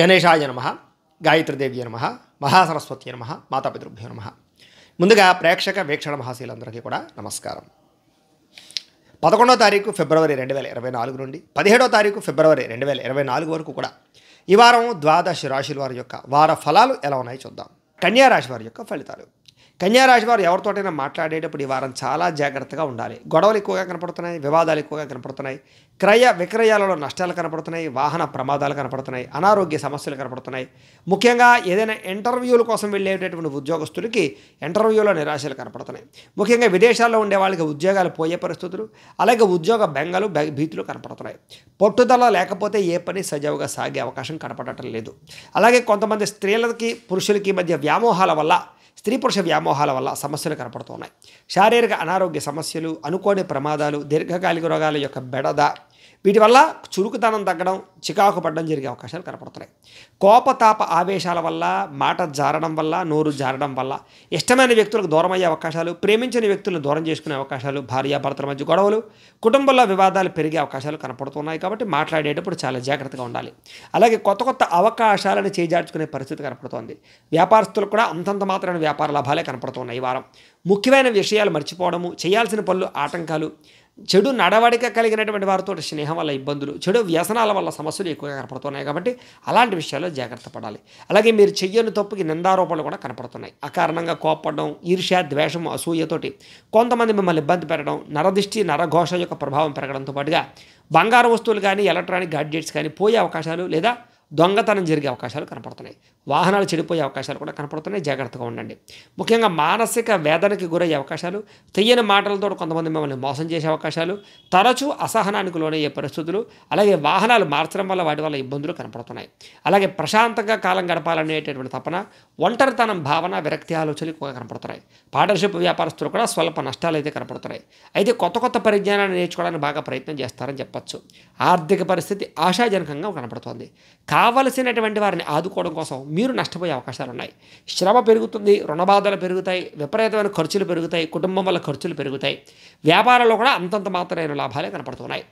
గణేశాయ నమ గాయత్రిదేవి నమ మహాసరస్వతి నమ మాతాపితృభ్యో నమ ముందుగా ప్రేక్షక వీక్షణ మహాశీలందరికీ కూడా నమస్కారం పదకొండో తారీఖు ఫిబ్రవరి రెండు వేల ఇరవై నాలుగు నుండి పదిహేడో తారీఖు ఫిబ్రవరి రెండు వేల ఇరవై నాలుగు వరకు కూడా ఈ వారం ద్వాదశ రాశుల వారి యొక్క వార ఫలాలు ఎలా ఉన్నాయో చూద్దాం కన్యా రాశి వారి యొక్క ఫలితాలు కన్యారాశి వారు ఎవరితోటైనా మాట్లాడేటప్పుడు ఈ వారం చాలా జాగ్రత్తగా ఉండాలి గొడవలు ఎక్కువగా కనపడుతున్నాయి వివాదాలు ఎక్కువగా కనపడుతున్నాయి క్రయ విక్రయాలలో నష్టాలు కనపడుతున్నాయి వాహన ప్రమాదాలు కనపడుతున్నాయి అనారోగ్య సమస్యలు కనపడుతున్నాయి ముఖ్యంగా ఏదైనా ఇంటర్వ్యూల కోసం వెళ్ళేటటువంటి ఉద్యోగస్తులకి ఇంటర్వ్యూలో నిరాశలు కనపడుతున్నాయి ముఖ్యంగా విదేశాల్లో ఉండే వాళ్ళకి ఉద్యోగాలు పోయే పరిస్థితులు అలాగే ఉద్యోగ బెంగలు భీతులు కనపడుతున్నాయి పట్టుదల లేకపోతే ఏ పని సజావుగా సాగే అవకాశం కనపడటం లేదు అలాగే కొంతమంది స్త్రీలకి పురుషులకి మధ్య వ్యామోహాల వల్ల స్త్రీ పురుష వ్యామోహాల వల్ల సమస్యలు కనపడుతున్నాయి శారీరక అనారోగ్య సమస్యలు అనుకోని ప్రమాదాలు దీర్ఘకాలిక రోగాల యొక్క బెడద వీటి వల్ల చురుకుతనం తగ్గడం చికాకు పడడం జరిగే అవకాశాలు కనపడుతున్నాయి కోపతాప ఆవేశాల వల్ల మాట జారడం వల్ల నోరు జారడం వల్ల ఇష్టమైన వ్యక్తులకు దూరం అయ్యే అవకాశాలు ప్రేమించిన వ్యక్తులను దూరం చేసుకునే అవకాశాలు భార్యాభర్తల మధ్య గొడవలు కుటుంబంలో వివాదాలు పెరిగే అవకాశాలు కనపడుతున్నాయి కాబట్టి మాట్లాడేటప్పుడు చాలా జాగ్రత్తగా ఉండాలి అలాగే కొత్త కొత్త అవకాశాలను చేజార్చుకునే పరిస్థితి కనపడుతోంది వ్యాపారస్తులకు కూడా అంతంత మాత్రమైన వ్యాపార లాభాలే కనపడుతున్నాయి ఈ వారం ముఖ్యమైన విషయాలు మర్చిపోవడము చేయాల్సిన పనులు ఆటంకాలు చెడు నడవడిక కలిగినటువంటి వారితో స్నేహం వల్ల ఇబ్బందులు చెడు వ్యసనాల వల్ల సమస్యలు ఎక్కువగా కనపడుతున్నాయి కాబట్టి అలాంటి విషయాల్లో జాగ్రత్త పడాలి అలాగే మీరు చెయ్యని తప్పుకి నిందారోపణలు కూడా కనపడుతున్నాయి అకారణంగా కోపడడం ఈర్ష ద్వేషం అసూయతోటి కొంతమంది మిమ్మల్ని ఇబ్బంది పెట్టడం నరదిష్టి నరఘోష యొక్క ప్రభావం పెరగడంతో పాటుగా బంగారు వస్తువులు కానీ ఎలక్ట్రానిక్ గాడ్జెట్స్ కానీ పోయే అవకాశాలు లేదా దొంగతనం జరిగే అవకాశాలు కనపడుతున్నాయి వాహనాలు చెడిపోయే అవకాశాలు కూడా కనపడుతున్నాయి జాగ్రత్తగా ఉండండి ముఖ్యంగా మానసిక వేదనకి గురయ్యే అవకాశాలు తెయ్యని మాటలతో కొంతమంది మిమ్మల్ని మోసం చేసే అవకాశాలు తరచూ అసహనానికి లోనయ్యే పరిస్థితులు అలాగే వాహనాలు మార్చడం వల్ల వాటి వల్ల ఇబ్బందులు కనపడుతున్నాయి అలాగే ప్రశాంతంగా కాలం గడపాలనేటటువంటి తపన ఒంటరితనం భావన విరక్తి ఆలోచనలు ఎక్కువగా కనపడుతున్నాయి పార్టనర్షిప్ వ్యాపారస్తులు కూడా స్వల్ప నష్టాలు అయితే కనపడుతున్నాయి అయితే కొత్త కొత్త పరిజ్ఞానాన్ని నేర్చుకోవడానికి బాగా ప్రయత్నం చేస్తారని చెప్పచ్చు ఆర్థిక పరిస్థితి ఆశాజనకంగా కనపడుతోంది కావలసినటువంటి వారిని ఆదుకోవడం కోసం మీరు నష్టపోయే అవకాశాలు ఉన్నాయి శ్రమ పెరుగుతుంది రుణబాధలు పెరుగుతాయి విపరీతమైన ఖర్చులు పెరుగుతాయి కుటుంబం వల్ల ఖర్చులు పెరుగుతాయి వ్యాపారంలో కూడా అంతంత మాత్రమైన లాభాలే కనపడుతున్నాయి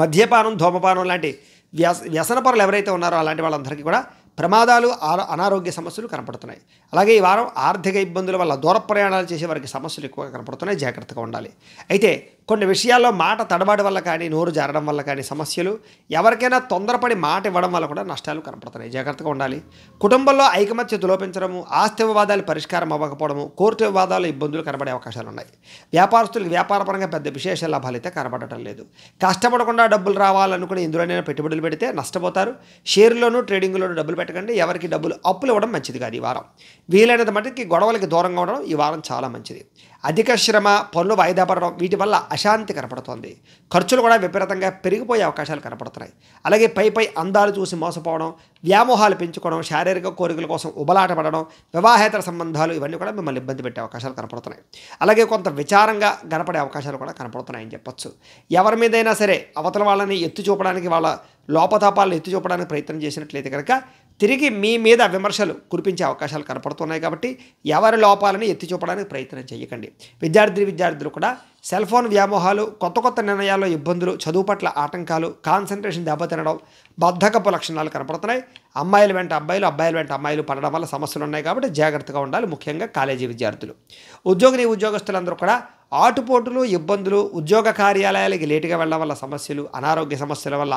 మద్యపానం ధూమపానం లాంటి వ్యస వ్యసనపరులు ఎవరైతే ఉన్నారో అలాంటి వాళ్ళందరికీ కూడా ప్రమాదాలు అనారోగ్య సమస్యలు కనపడుతున్నాయి అలాగే ఈ వారం ఆర్థిక ఇబ్బందుల వల్ల దూర ప్రయాణాలు చేసే వారికి సమస్యలు ఎక్కువగా కనపడుతున్నాయి జాగ్రత్తగా ఉండాలి అయితే కొన్ని విషయాల్లో మాట తడబాటు వల్ల కానీ నోరు జారడం వల్ల కానీ సమస్యలు ఎవరికైనా తొందరపడి మాట ఇవ్వడం వల్ల కూడా నష్టాలు కనపడుతున్నాయి జాగ్రత్తగా ఉండాలి కుటుంబంలో ఐకమత్య దులోపించడము ఆస్తి వివాదాలు పరిష్కారం అవ్వకపోవడము కోర్టు వివాదాలు ఇబ్బందులు కనబడే అవకాశాలు ఉన్నాయి వ్యాపారస్తులకు వ్యాపారపరంగా పెద్ద విశేష లాభాలు అయితే కనబడటం లేదు కష్టపడకుండా డబ్బులు రావాలనుకుని ఇందులోనైనా పెట్టుబడులు పెడితే నష్టపోతారు షేర్లోనూ ట్రేడింగ్లోనూ డబ్బులు పెట్టకండి ఎవరికి డబ్బులు అప్పులు ఇవ్వడం మంచిది కాదు ఈ వారం వీలైనంత మటుకి గొడవలకి దూరంగా ఉండడం ఈ వారం చాలా మంచిది అధిక శ్రమ పనులు వాయిదా పడడం వీటి వల్ల అశాంతి కనపడుతోంది ఖర్చులు కూడా విపరీతంగా పెరిగిపోయే అవకాశాలు కనపడుతున్నాయి అలాగే పై పై అందాలు చూసి మోసపోవడం వ్యామోహాలు పెంచుకోవడం శారీరక కోరికల కోసం ఉబలాట పడడం వివాహేతర సంబంధాలు ఇవన్నీ కూడా మిమ్మల్ని ఇబ్బంది పెట్టే అవకాశాలు కనపడుతున్నాయి అలాగే కొంత విచారంగా కనపడే అవకాశాలు కూడా కనపడుతున్నాయని చెప్పొచ్చు ఎవరి మీదైనా సరే అవతల వాళ్ళని ఎత్తు చూపడానికి వాళ్ళ లోపతాపాలను ఎత్తి చూపడానికి ప్రయత్నం చేసినట్లయితే కనుక తిరిగి మీ మీద విమర్శలు కురిపించే అవకాశాలు కనపడుతున్నాయి కాబట్టి ఎవరి లోపాలని ఎత్తి చూపడానికి ప్రయత్నం చేయకండి విద్యార్థి విద్యార్థులు కూడా సెల్ ఫోన్ వ్యామోహాలు కొత్త కొత్త నిర్ణయాల్లో ఇబ్బందులు చదువు పట్ల ఆటంకాలు కాన్సన్ట్రేషన్ దెబ్బతినడం బద్ధకపు లక్షణాలు కనపడుతున్నాయి అమ్మాయిల వెంట అబ్బాయిలు అబ్బాయిల వెంట అమ్మాయిలు పడడం వల్ల సమస్యలు ఉన్నాయి కాబట్టి జాగ్రత్తగా ఉండాలి ముఖ్యంగా కాలేజీ విద్యార్థులు ఉద్యోగిని ఉద్యోగస్తులందరూ కూడా ఆటుపోటులు ఇబ్బందులు ఉద్యోగ కార్యాలయాలకి లేటుగా వెళ్ళడం వల్ల సమస్యలు అనారోగ్య సమస్యల వల్ల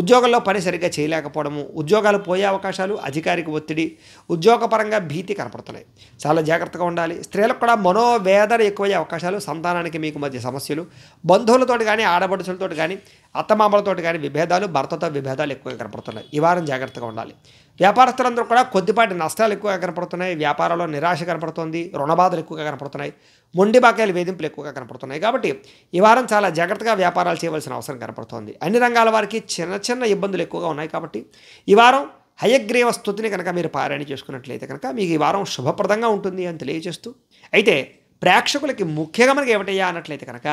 ఉద్యోగంలో పని సరిగ్గా చేయలేకపోవడము ఉద్యోగాలు పోయే అవకాశాలు అధికారిక ఒత్తిడి ఉద్యోగపరంగా భీతి కనపడుతున్నాయి చాలా జాగ్రత్తగా ఉండాలి స్త్రీలకు కూడా మనోవేదన ఎక్కువయ్యే అవకాశాలు సంతానానికి మీకు మధ్య సమస్యలు బంధువులతో కానీ ఆడబడుచులతో కానీ అత్తమామలతో కానీ విభేదాలు భర్తతో విభేదాలు ఎక్కువగా కనపడుతున్నాయి ఈ వారం జాగ్రత్తగా ఉండాలి వ్యాపారస్తులందరూ కూడా కొద్దిపాటి నష్టాలు ఎక్కువగా కనపడుతున్నాయి వ్యాపారంలో నిరాశ కనపడుతోంది రుణబాధలు ఎక్కువగా కనపడుతున్నాయి మొండి బాకాయలు వేధింపులు ఎక్కువగా కనపడుతున్నాయి కాబట్టి ఈ వారం చాలా జాగ్రత్తగా వ్యాపారాలు చేయవలసిన అవసరం కనపడుతోంది అన్ని రంగాల వారికి చిన్న చిన్న ఇబ్బందులు ఎక్కువగా ఉన్నాయి కాబట్టి ఈ వారం హయగ్రీవ స్థుతిని కనుక మీరు పారాయణ చేసుకున్నట్లయితే కనుక మీకు ఈ వారం శుభప్రదంగా ఉంటుంది అని తెలియజేస్తూ అయితే ప్రేక్షకులకి ముఖ్యంగా మనకి ఏమిటయ్యా అన్నట్లయితే కనుక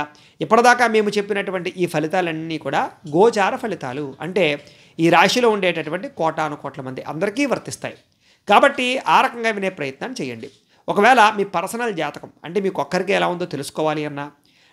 ఇప్పటిదాకా మేము చెప్పినటువంటి ఈ ఫలితాలన్నీ కూడా గోచార ఫలితాలు అంటే ఈ రాశిలో ఉండేటటువంటి కోటాను కోట్ల మంది అందరికీ వర్తిస్తాయి కాబట్టి ఆ రకంగా వినే ప్రయత్నం చేయండి ఒకవేళ మీ పర్సనల్ జాతకం అంటే మీకు ఒక్కరికే ఎలా ఉందో తెలుసుకోవాలి అన్నా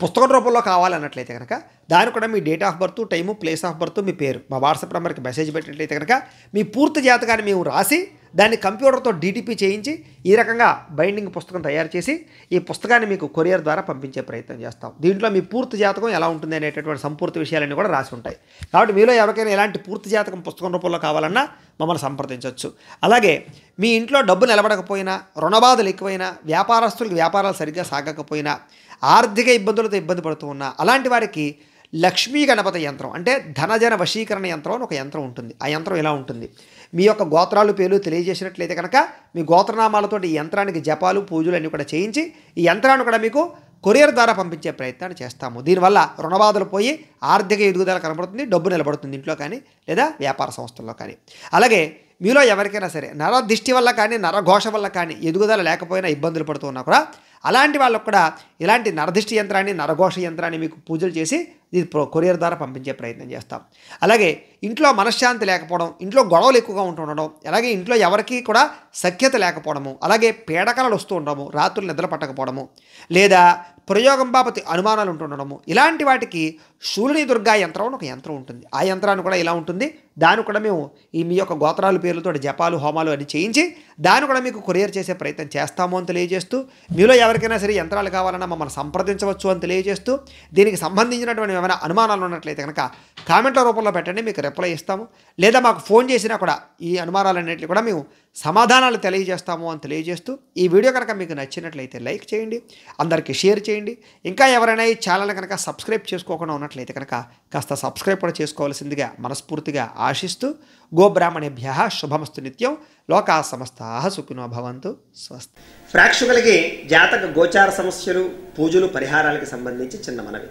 పుస్తకం రూపంలో కావాలన్నట్లయితే కనుక దాని కూడా మీ date of birth time place of birth మీ పేరు మా వాట్సాప్ నెంబర్కి మెసేజ్ పెట్టినట్లయితే కనుక మీ పూర్తి జాతకాన్ని మేము రాసి దాన్ని కంప్యూటర్తో డీటీపీ చేయించి ఈ రకంగా బైండింగ్ పుస్తకం తయారు చేసి ఈ పుస్తకాన్ని మీకు కొరియర్ ద్వారా పంపించే ప్రయత్నం చేస్తాం దీంట్లో మీ పూర్తి జాతకం ఎలా ఉంటుంది అనేటటువంటి సంపూర్తి విషయాలన్నీ కూడా రాసి ఉంటాయి కాబట్టి మీలో ఎవరికైనా ఎలాంటి పూర్తి జాతకం పుస్తకం రూపంలో కావాలన్నా మమ్మల్ని సంప్రదించవచ్చు అలాగే మీ ఇంట్లో డబ్బు నిలబడకపోయినా రుణబాధలు ఎక్కువైనా వ్యాపారస్తులకు వ్యాపారాలు సరిగ్గా సాగకపోయినా ఆర్థిక ఇబ్బందులతో ఇబ్బంది పడుతూ ఉన్నా అలాంటి వారికి లక్ష్మీ గణపతి యంత్రం అంటే ధనజన వశీకరణ యంత్రం అని ఒక యంత్రం ఉంటుంది ఆ యంత్రం ఇలా ఉంటుంది మీ యొక్క గోత్రాలు పేర్లు తెలియజేసినట్లయితే కనుక మీ గోత్రనామాలతో ఈ యంత్రానికి జపాలు పూజలు అన్నీ కూడా చేయించి ఈ యంత్రాన్ని కూడా మీకు కొరియర్ ద్వారా పంపించే ప్రయత్నాన్ని చేస్తాము దీనివల్ల రుణబాధలు పోయి ఆర్థిక ఎదుగుదల కనబడుతుంది డబ్బు నిలబడుతుంది ఇంట్లో కానీ లేదా వ్యాపార సంస్థల్లో కానీ అలాగే మీలో ఎవరికైనా సరే నర దిష్టి వల్ల కానీ నరఘోష వల్ల కానీ ఎదుగుదల లేకపోయినా ఇబ్బందులు పడుతున్నా కూడా అలాంటి వాళ్ళకు కూడా ఇలాంటి నరదిష్టి యంత్రాన్ని నరఘోష యంత్రాన్ని మీకు పూజలు చేసి ఇది కొరియర్ ద్వారా పంపించే ప్రయత్నం చేస్తాం అలాగే ఇంట్లో మనశ్శాంతి లేకపోవడం ఇంట్లో గొడవలు ఎక్కువగా ఉంటుండడం అలాగే ఇంట్లో ఎవరికీ కూడా సఖ్యత లేకపోవడము అలాగే పీడకలలు వస్తూ ఉండడము రాత్రులు నిద్ర పట్టకపోవడము లేదా ప్రయోగం బాపతి అనుమానాలు ఉంటుండడము ఇలాంటి వాటికి శూలిని దుర్గా యంత్రం అని ఒక యంత్రం ఉంటుంది ఆ యంత్రాన్ని కూడా ఇలా ఉంటుంది దాన్ని కూడా మేము ఈ మీ యొక్క గోత్రాలు పేర్లతో జపాలు హోమాలు అని చేయించి దాన్ని కూడా మీకు కొరియర్ చేసే ప్రయత్నం చేస్తాము అని తెలియజేస్తూ మీలో ఎవరికైనా సరే యంత్రాలు కావాలన్నా మమ్మల్ని సంప్రదించవచ్చు అని తెలియజేస్తూ దీనికి సంబంధించినటువంటి ఏమైనా అనుమానాలు ఉన్నట్లయితే కనుక కామెంట్ల రూపంలో పెట్టండి మీకు రిప్లై ఇస్తాము లేదా మాకు ఫోన్ చేసినా కూడా ఈ అనుమానాలన్నింటినీ కూడా మేము సమాధానాలు తెలియజేస్తాము అని తెలియజేస్తూ ఈ వీడియో కనుక మీకు నచ్చినట్లయితే లైక్ చేయండి అందరికీ షేర్ చేయండి ఇంకా ఎవరైనా ఈ ఛానల్ని కనుక సబ్స్క్రైబ్ చేసుకోకుండా ఉన్నట్లయితే కనుక కాస్త సబ్స్క్రైబ్ కూడా చేసుకోవాల్సిందిగా మనస్ఫూర్తిగా ఆశిస్తూ గోబ్రాహ్మణేభ్య శుభమస్తు నిత్యం లోకా సమస్త సుఖినో భవంతు స్వస్తి ప్రేక్షకులకి జాతక గోచార సమస్యలు పూజలు పరిహారాలకు సంబంధించి చిన్న మనవి